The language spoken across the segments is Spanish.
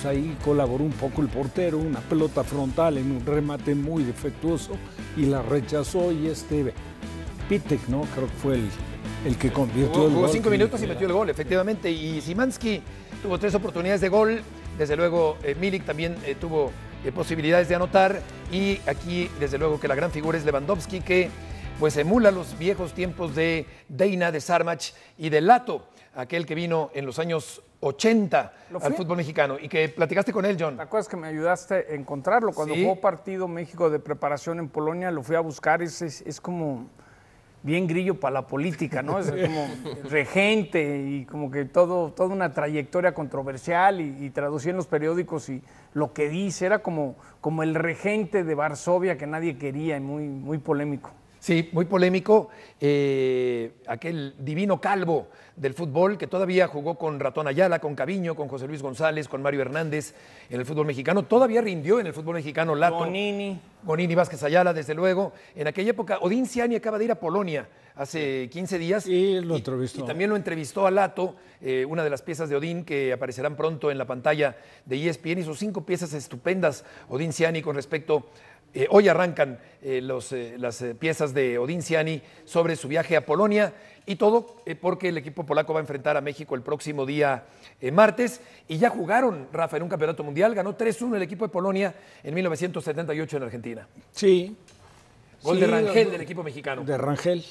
Pues ahí colaboró un poco el portero, una pelota frontal en un remate muy defectuoso y la rechazó y este Pitek, ¿no? Creo que fue el, que convirtió el gol. Jugó cinco minutos y metió el gol, efectivamente. Y Simansky tuvo tres oportunidades de gol. Desde luego, eh, Milik también eh, tuvo eh, posibilidades de anotar. Y aquí, desde luego, que la gran figura es Lewandowski, que pues emula los viejos tiempos de Deina, de Sarmach y de Lato aquel que vino en los años 80 al fútbol mexicano y que platicaste con él, John. cosa es que me ayudaste a encontrarlo? Cuando jugó partido México de preparación en Polonia, lo fui a buscar, es, es, como bien grillo para la política, ¿no? Es como regente y como que todo, toda una trayectoria controversial y, y, traducía en los periódicos y lo que dice era como, como el regente de Varsovia que nadie quería y muy, muy polémico. Sí, muy polémico. Eh, aquel divino calvo del fútbol que todavía jugó con Ratón Ayala, con Caviño, con José Luis González, con Mario Hernández en el fútbol mexicano. Todavía rindió en el fútbol mexicano Lato. Bonini. Bonini Vázquez Ayala, desde luego. En aquella época, Odín Ciani acaba de ir a Polonia hace 15 días. Y lo entrevistó. Y, también lo entrevistó a Lato, eh, una de las piezas de Odín que aparecerán pronto en la pantalla de ESPN. Hizo cinco piezas estupendas Odín Ciani con respecto eh, hoy arrancan eh, eh, las piezas de Ciani sobre su viaje a Polonia y todo porque el equipo polaco va a enfrentar a México el próximo día martes. Y ya jugaron, Rafa, en un campeonato mundial. Ganó 3-1 el equipo de Polonia en 1978 en Argentina. Sí. Gol de Rangel del equipo mexicano. De Rangel.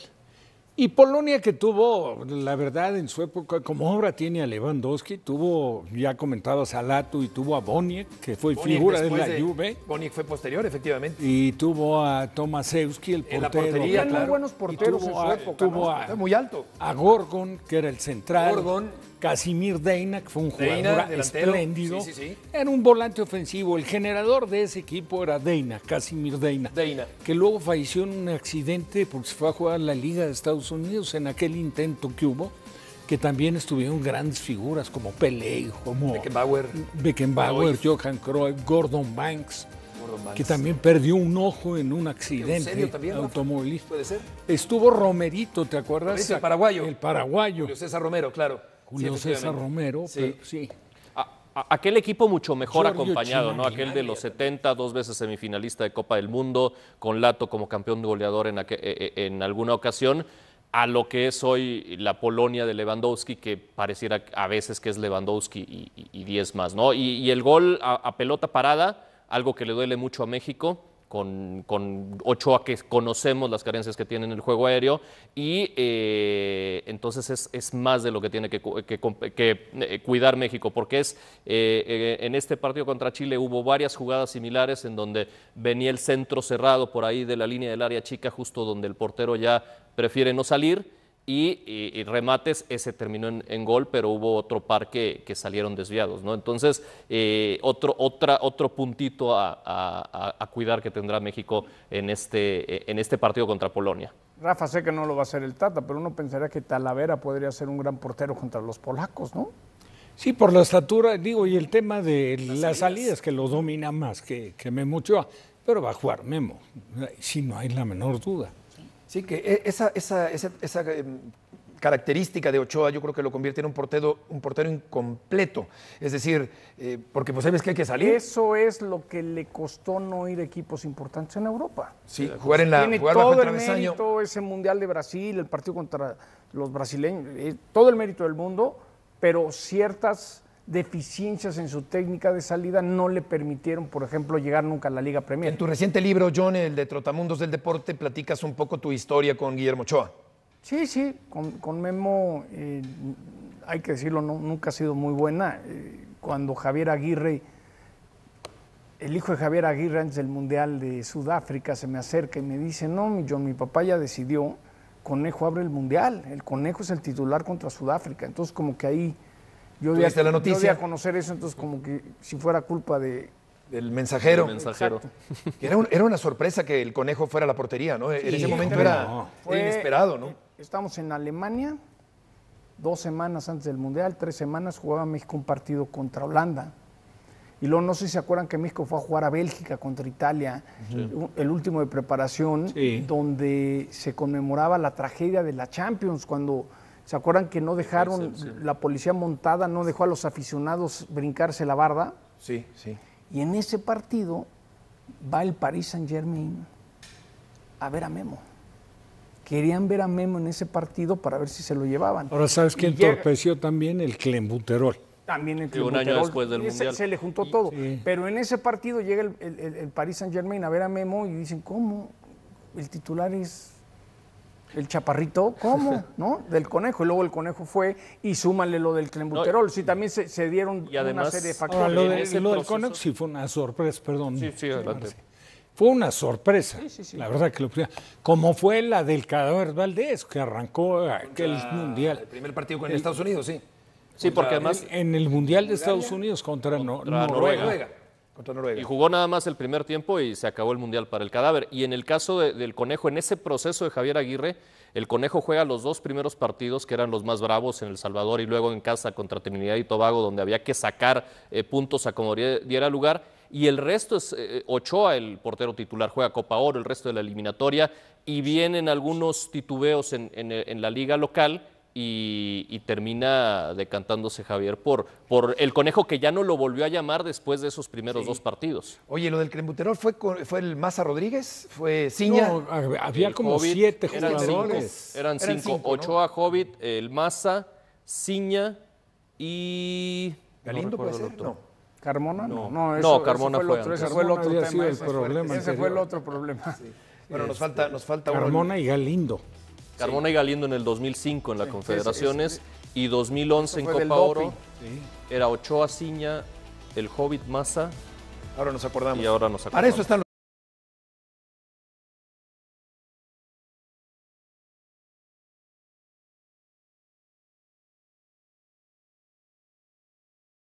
Y Polonia que tuvo, la verdad, en su época, como obra tiene a Lewandowski, tuvo, ya comentado a Salato, y tuvo a Boniek, que fue figura de la Juve. Boniek fue posterior, efectivamente. Y tuvo a Tomasewski, el portero. En la muy buenos porteros en su época. Tuvo muy alto. A Gorgon, que era el central. Gorgon Casimir Deina, que fue un jugador espléndido. Era un volante ofensivo. El generador de ese equipo era Deina, Casimir Deina, Que luego falleció en un accidente porque se fue a jugar a la Liga de Estados Unidos en aquel intento que hubo. Que también estuvieron grandes figuras como Pelé, como Beckenbauer, Beckenbauer Johan Cruyff, Gordon Banks, que también perdió un ojo en un accidente automovilístico. automovilista. ser? Estuvo Romerito, ¿te acuerdas? el paraguayo. El paraguayo. Julio César Romero, claro Julio César Romero, sí. Pero, sí. aquel equipo mucho mejor acompañado, ¿no? Aquel de los 70, dos veces semifinalista de Copa del Mundo, con Lato como campeón goleador en, eh, eh, en alguna ocasión a lo que es hoy la Polonia de Lewandowski, que pareciera a veces que es Lewandowski y 10 más, ¿no? Y, el gol a, pelota parada, algo que le duele mucho a México, con, con Ochoa que conocemos las carencias que tiene en el juego aéreo y eh, entonces es, más de lo que tiene que, eh, cuidar México porque es eh, en este partido contra Chile hubo varias jugadas similares en donde venía el centro cerrado por ahí de la línea del área chica justo donde el portero ya prefiere no salir y, remates, ese terminó en, gol, pero hubo otro par que, salieron desviados, ¿no? Entonces, eh, otro, otra, otro puntito a, cuidar que tendrá México en este, eh, en este partido contra Polonia. Rafa, sé que no lo va a hacer el Tata, pero uno pensaría que Talavera podría ser un gran portero contra los polacos, ¿no? Sí, por la estatura, digo, y el tema de las, salidas. que lo domina más que, que Memo Chua, pero va a jugar Memo, si no hay la menor duda. Sí, que e, esa, esa, esa, esa eh, característica de Ochoa yo creo que lo convierte en un portero, un portero incompleto. Es decir, eh, porque pues sabes que hay que salir. Eso es lo que le costó no ir a equipos importantes en Europa. Sí, jugar en la Tiene jugar todo el, mérito, ese Mundial de Brasil, el partido contra los brasileños, eh, todo el mérito del mundo, pero ciertas deficiencias en su técnica de salida no le permitieron, por ejemplo, llegar nunca a la Liga Premier. En tu reciente libro, John, el de Trotamundos del Deporte, platicas un poco tu historia con Guillermo Ochoa. Sí, sí, con, Memo, eh, hay que decirlo, nunca ha sido muy buena. Eh, cuando Javier Aguirre, el hijo de Javier Aguirre antes del Mundial de Sudáfrica, se me acerca y me dice, no, John, mi papá ya decidió, Conejo abre el Mundial, el Conejo es el titular contra Sudáfrica. Entonces como que ahí yo voy la noticia. conocer eso, entonces como que si fuera culpa de... Del mensajero. Era, una sorpresa que el conejo fuera a la portería, ¿no? en ese momento era, inesperado, ¿no? Eh, estamos en Alemania, dos semanas antes del Mundial, tres semanas, jugaba México un partido contra Holanda. Y luego no sé si se acuerdan que México fue a jugar a Bélgica contra Italia, el último de preparación, donde se conmemoraba la tragedia de la Champions, cuando ¿Se acuerdan que no dejaron, la policía montada no dejó a los aficionados brincarse la barda? Sí, sí. Y en ese partido va el Paris Saint Germain a ver a Memo. Querían ver a Memo en ese partido para ver si se lo llevaban. Ahora, ¿sabes quién entorpeció también? El Clembuterol. También el Clembuterol. un año después del Mundial. Se, le juntó todo. Pero en ese partido llega el Paris Saint Germain a ver a Memo y dicen, ¿cómo? El titular es el chaparrito, ¿cómo? ¿No? Del conejo. Y luego el conejo fue y súmale lo del clenbuterol. sí, también se, dieron y además, una serie de factores. lo, del conejo sí fue una sorpresa, perdón. Sí, sí, adelante. Fue una sorpresa, la verdad que lo Como fue la del cadáver Valdés, que arrancó aquel mundial. El primer partido con Estados Unidos, sí. Sí, porque además. En el mundial de Estados Unidos contra, Noruega. Y jugó nada más el primer tiempo y se acabó el Mundial para el cadáver. Y en el caso del Conejo, en ese proceso de Javier Aguirre, el Conejo juega los dos primeros partidos que eran los más bravos en El Salvador y luego en casa contra Trinidad y Tobago, donde había que sacar eh, puntos a como diera lugar. Y el resto es eh, eh, Ochoa, el portero titular, juega Copa Oro, el resto de la eliminatoria. Y vienen algunos titubeos en la liga local y, termina decantándose Javier por, por el conejo que ya no lo volvió a llamar después de esos primeros dos partidos. Oye, lo del Crembuterol fue, fue el Maza Rodríguez, fue Ciña. había como siete jugadores. Eran cinco, ocho a Ochoa, Hobbit, el Maza, Ciña y. Galindo puede ser, no. Carmona no, no, no Carmona fue, antes el fue el otro problema. Ese fue el otro problema. Bueno, nos falta, nos falta Carmona y Galindo. Carmona y Galiendo en el 2005 en las Confederaciones y 2011 en Copa Oro. Era Ochoa Ciña, el Hobbit Massa. Ahora nos acordamos. Y ahora nos acordamos. Para eso están